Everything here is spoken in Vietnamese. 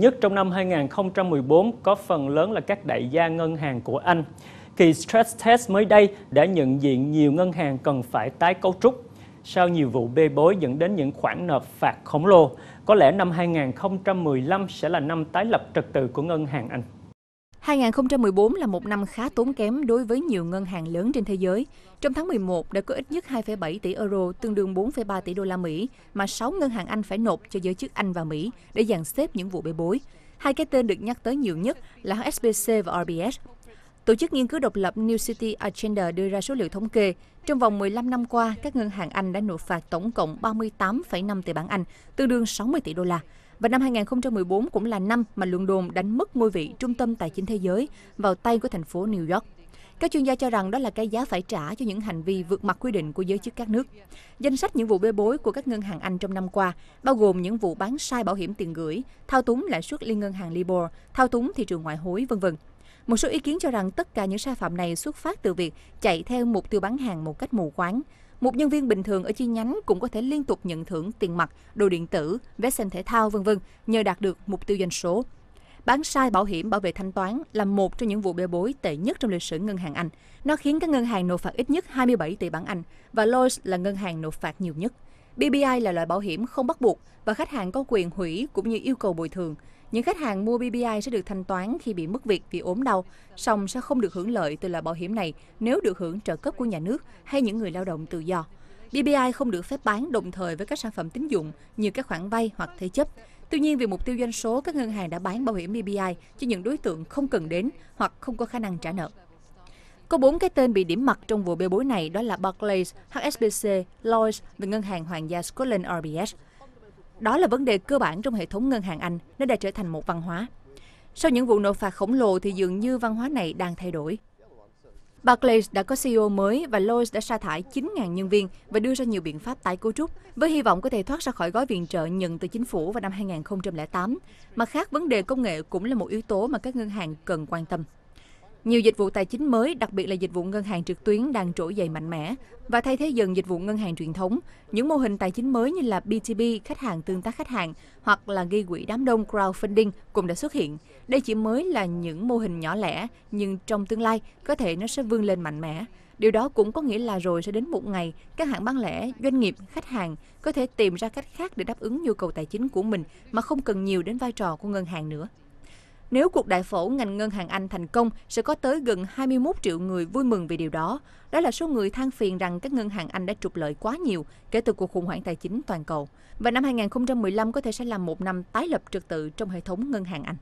nhất trong năm 2014 có phần lớn là các đại gia ngân hàng của Anh. Kỳ stress test mới đây đã nhận diện nhiều ngân hàng cần phải tái cấu trúc sau nhiều vụ bê bối dẫn đến những khoản nợ phạt khổng lồ. Có lẽ năm 2015 sẽ là năm tái lập trật tự của ngân hàng Anh. 2014 là một năm khá tốn kém đối với nhiều ngân hàng lớn trên thế giới. Trong tháng 11 đã có ít nhất 2,7 tỷ euro, tương đương 4,3 tỷ đô la Mỹ, mà 6 ngân hàng Anh phải nộp cho giới chức Anh và Mỹ để dàn xếp những vụ bê bối. Hai cái tên được nhắc tới nhiều nhất là SBC và RBS. Tổ chức nghiên cứu độc lập New City Agenda đưa ra số liệu thống kê. Trong vòng 15 năm qua, các ngân hàng Anh đã nộp phạt tổng cộng 38,5 tỷ bảng Anh, tương đương 60 tỷ đô la. Và năm 2014 cũng là năm mà London đánh mất ngôi vị trung tâm tài chính thế giới vào tay của thành phố New York. Các chuyên gia cho rằng đó là cái giá phải trả cho những hành vi vượt mặt quy định của giới chức các nước. Danh sách những vụ bê bối của các ngân hàng Anh trong năm qua bao gồm những vụ bán sai bảo hiểm tiền gửi, thao túng lãi suất liên ngân hàng Libor, thao túng thị trường ngoại hối, vân vân. Một số ý kiến cho rằng tất cả những sai phạm này xuất phát từ việc chạy theo mục tiêu bán hàng một cách mù quáng. Một nhân viên bình thường ở chi nhánh cũng có thể liên tục nhận thưởng tiền mặt, đồ điện tử, vé xem thể thao vân vân nhờ đạt được mục tiêu doanh số. Bán sai bảo hiểm bảo vệ thanh toán là một trong những vụ bê bối tệ nhất trong lịch sử ngân hàng Anh. Nó khiến các ngân hàng nộp phạt ít nhất 27 tỷ bảng Anh và Lloyds là ngân hàng nộp phạt nhiều nhất. BBI là loại bảo hiểm không bắt buộc và khách hàng có quyền hủy cũng như yêu cầu bồi thường. Những khách hàng mua BBI sẽ được thanh toán khi bị mất việc vì ốm đau, song sẽ không được hưởng lợi từ loại bảo hiểm này nếu được hưởng trợ cấp của nhà nước hay những người lao động tự do. BBI không được phép bán đồng thời với các sản phẩm tín dụng như các khoản vay hoặc thế chấp. Tuy nhiên, vì mục tiêu doanh số, các ngân hàng đã bán bảo hiểm BBI cho những đối tượng không cần đến hoặc không có khả năng trả nợ. Có bốn cái tên bị điểm mặt trong vụ bê bối này đó là Barclays, HSBC, Lloyds và Ngân hàng Hoàng gia Scotland RBS. Đó là vấn đề cơ bản trong hệ thống ngân hàng Anh, nó đã trở thành một văn hóa. Sau những vụ nộp phạt khổng lồ thì dường như văn hóa này đang thay đổi. Barclays đã có CEO mới và Lloyds đã sa thải 9.000 nhân viên và đưa ra nhiều biện pháp tái cấu trúc với hy vọng có thể thoát ra khỏi gói viện trợ nhận từ chính phủ vào năm 2008. Mặt khác, vấn đề công nghệ cũng là một yếu tố mà các ngân hàng cần quan tâm. Nhiều dịch vụ tài chính mới, đặc biệt là dịch vụ ngân hàng trực tuyến đang trỗi dậy mạnh mẽ và thay thế dần dịch vụ ngân hàng truyền thống. Những mô hình tài chính mới như là B2B, khách hàng tương tác khách hàng hoặc là ghi quỹ đám đông crowdfunding cũng đã xuất hiện. Đây chỉ mới là những mô hình nhỏ lẻ, nhưng trong tương lai có thể nó sẽ vươn lên mạnh mẽ. Điều đó cũng có nghĩa là rồi sẽ đến một ngày, các hãng bán lẻ, doanh nghiệp, khách hàng có thể tìm ra cách khác để đáp ứng nhu cầu tài chính của mình mà không cần nhiều đến vai trò của ngân hàng nữa. Nếu cuộc đại phẫu ngành ngân hàng Anh thành công, sẽ có tới gần 21 triệu người vui mừng vì điều đó. Đó là số người than phiền rằng các ngân hàng Anh đã trục lợi quá nhiều kể từ cuộc khủng hoảng tài chính toàn cầu. Và năm 2015 có thể sẽ là một năm tái lập trật tự trong hệ thống ngân hàng Anh.